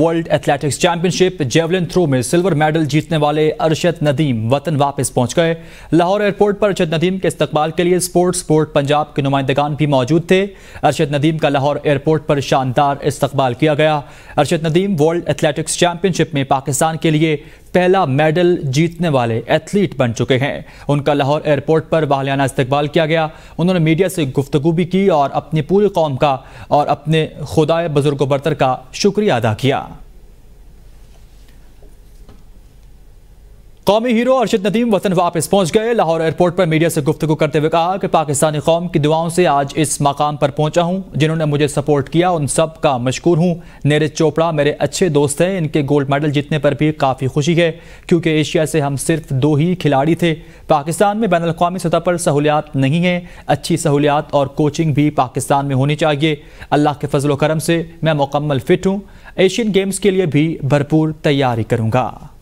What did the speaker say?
world athletics championship javelin throw में silver medal जीतने वाले अरशद नदीम वतन वापस पहुंच गए लाहौर एयरपोर्ट पर अरशद नदीम के इस्तकबाल के लिए स्पोर्ट्स बोर्ड पंजाब के नुमाइंदगान भी मौजूद थे अरशद नदीम का लाहौर एयरपोर्ट पर शानदार इस्तकबाल किया गया Arshad Nadeem world athletics championship में पाकिस्तान के लिए पहला मेडल जीतने वाले एथलीट बन चुके हैं उनका लाहौर एयरपोर्ट पर वालियाना इस्तकबाल किया गया उन्होंने मीडिया से गुफ्तु भी की और अपनी पूरी कौम का और अपने खुदाए बुजुर्ग बरतर का शुक्रिया अदा किया कौमी हीरो अर्शद नदीम वतन वापस पहुंच गए लाहौर एयरपोर्ट पर मीडिया से गुफ्तु करते हुए कहा कि पाकिस्तानी कौम की दुआओं से आज इस मकाम पर पहुंचा हूं जिन्होंने मुझे सपोर्ट किया उन सब का मशहूर हूं नीरज चोपड़ा मेरे अच्छे दोस्त हैं इनके गोल्ड मेडल जीतने पर भी काफ़ी खुशी है क्योंकि एशिया से हम सिर्फ दो ही खिलाड़ी थे पाकिस्तान में बैन अवी सतह पर सहूलियात नहीं है अच्छी सहूलियात और कोचिंग भी पाकिस्तान में होनी चाहिए अल्लाह के फजलोक्रम करम से मैं मुकम्मल फिट हूँ एशियन गेम्स के लिए भी भरपूर तैयारी करूँगा